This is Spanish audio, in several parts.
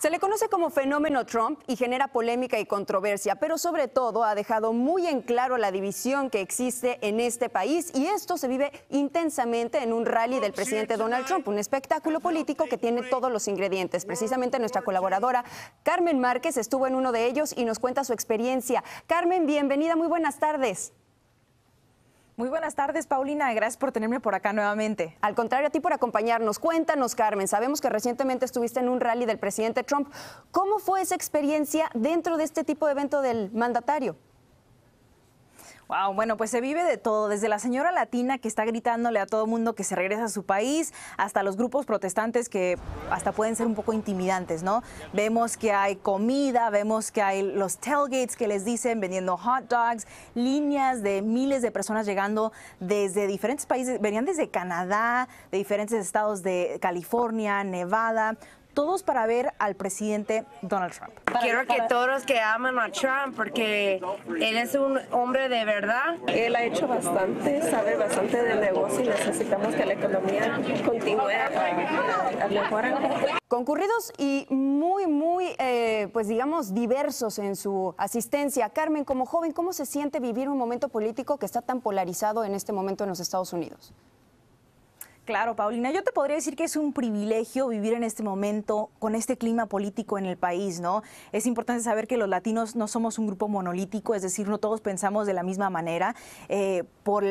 Se le conoce como fenómeno Trump y genera polémica y controversia, pero sobre todo ha dejado muy en claro la división que existe en este país y esto se vive intensamente en un rally del presidente Donald Trump, un espectáculo político que tiene todos los ingredientes. Precisamente nuestra colaboradora Carmen Márquez estuvo en uno de ellos y nos cuenta su experiencia. Carmen, bienvenida, muy buenas tardes. Muy buenas tardes, Paulina. Gracias por tenerme por acá nuevamente. Al contrario, a ti por acompañarnos. Cuéntanos, Carmen. Sabemos que recientemente estuviste en un rally del presidente Trump. ¿Cómo fue esa experiencia dentro de este tipo de evento del mandatario? Wow, bueno, pues se vive de todo, desde la señora latina que está gritándole a todo mundo que se regresa a su país, hasta los grupos protestantes que hasta pueden ser un poco intimidantes, ¿no? Vemos que hay comida, vemos que hay los tailgates que les dicen vendiendo hot dogs, líneas de miles de personas llegando desde diferentes países, venían desde Canadá, de diferentes estados de California, Nevada, todos para ver al presidente Donald Trump. Quiero que todos los que aman a Trump, porque él es un hombre de verdad. Él ha hecho bastante, sabe bastante del negocio y necesitamos que la economía continúe a, mejorar. Concurridos y muy, muy, eh, pues digamos, diversos en su asistencia. Carmen, como joven, ¿cómo se siente vivir un momento político que está tan polarizado en este momento en los Estados Unidos? Claro, Paulina, yo te podría decir que es un privilegio vivir en este momento con este clima político en el país, ¿no? Es importante saber que los latinos no somos un grupo monolítico, es decir, no todos pensamos de la misma manera. Eh, por,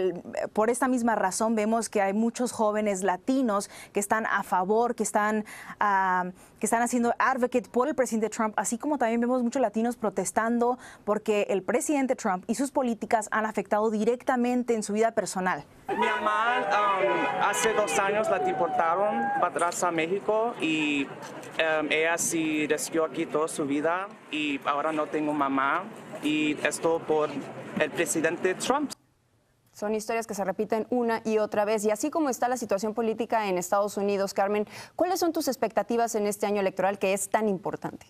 esta misma razón vemos que hay muchos jóvenes latinos que están a favor, que están, ah, que están haciendo advocate por el presidente Trump, así como también vemos muchos latinos protestando porque el presidente Trump y sus políticas han afectado directamente en su vida personal. Mi mamá um, hace dos años la deportaron para atrás a México y um, ella se residió aquí toda su vida y ahora no tengo mamá y esto por el presidente Trump. Son historias que se repiten una y otra vez. Y así como está la situación política en Estados Unidos, Carmen, ¿cuáles son tus expectativas en este año electoral que es tan importante?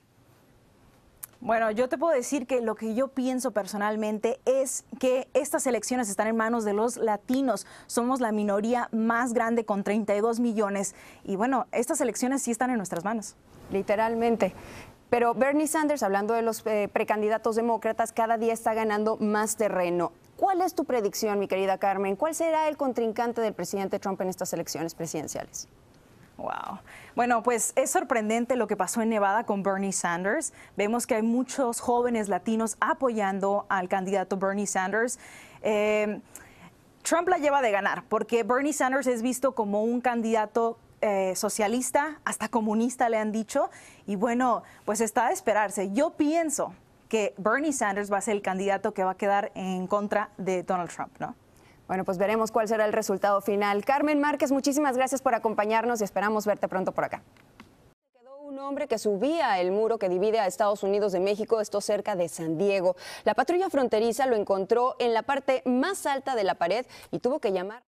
Bueno, yo te puedo decir que lo que yo pienso personalmente es que estas elecciones están en manos de los latinos. Somos la minoría más grande con 32 millones. Y bueno, estas elecciones sí están en nuestras manos. Literalmente. Pero Bernie Sanders, hablando de los eh, precandidatos demócratas, cada día está ganando más terreno. ¿Cuál es tu predicción, mi querida Carmen? ¿Cuál será el contrincante del presidente Trump en estas elecciones presidenciales? Wow. Bueno, pues es sorprendente lo que pasó en Nevada con Bernie Sanders. Vemos que hay muchos jóvenes latinos apoyando al candidato Bernie Sanders. Em, Trump la lleva de ganar porque Bernie Sanders es visto como un candidato eh, socialista, hasta comunista le han dicho, y bueno, pues está de esperarse. Yo pienso que Bernie Sanders va a ser el candidato que va a quedar en contra de Donald Trump, ¿no? Bueno, pues veremos cuál será el resultado final. Carmen Márquez, muchísimas gracias por acompañarnos y esperamos verte pronto por acá un hombre que subía el muro que divide a Estados Unidos de México, esto cerca de San Diego. La patrulla fronteriza lo encontró en la parte más alta de la pared y tuvo que llamar.